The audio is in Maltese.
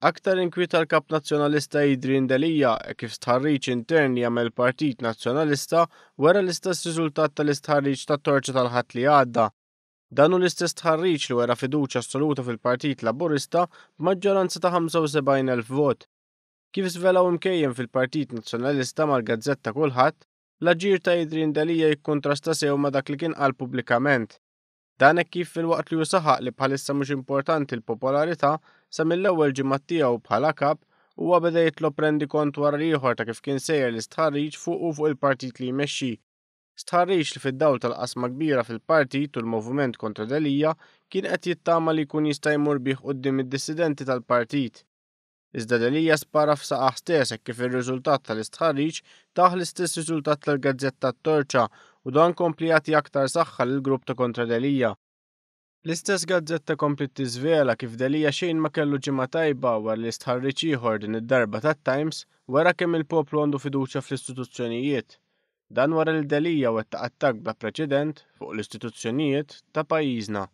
Aktar inkwita l-kap nazjonalista Idrin Delija kif stħarriċ intern jagħmel partit nazjonalista wara l-istess riżultat tal-istħarriċ ta' torċa tal-ħadd li għadda. Dan hu l-istess tħarriċ li wara fiduċ assoluta fil-Partit Laburista b'maġġoranza ta' 75,000 vot. Kif svelaw imkejjem fil-Partit Nazzjonalista mal-Gazzetta kulħadd, l-aġir ta' Idrin Delija jikkontrasta sew ma' dak li kien qal pubblikament. Dan kif fil-waqt li jusaħaq li bħalissa mhux importanti l-popolarità sa mill-ewwel ġimattija tiegħu bħala kap huwa beda jitlob rendi kont wara ieħor ta' kif kien sejjer l-istħarriġ fuq u fuq il-partit li jmexxi. Stħarriċ li fid-dawl tal-qasma kbira fil-partit u l movement kontra Delija kien qed jittama li jkun jista' jmur bih quddiem id-dissidenti tal-partit. Iżda Delija spara f'saqaħ stess kif ir-riżultat tal-istħarriġ taħ l-istess riżultat tal-Gazzetta Torċa u dan kompli jagħti aktar saħħa l grupp ta' kontra Delija. L-istess gazzetta kompli tiżvela kif Delija xejn ma kellu ġimgħa tajba wara li stħarriċ ieħor din id-darba tat-Times wara kemm il-poplu għandu fiduċja fl-istituzzjonijiet. Dan wara l Delija wettaq attak bla preċedent fuq l-istituzzjonijiet ta' pajjiżna.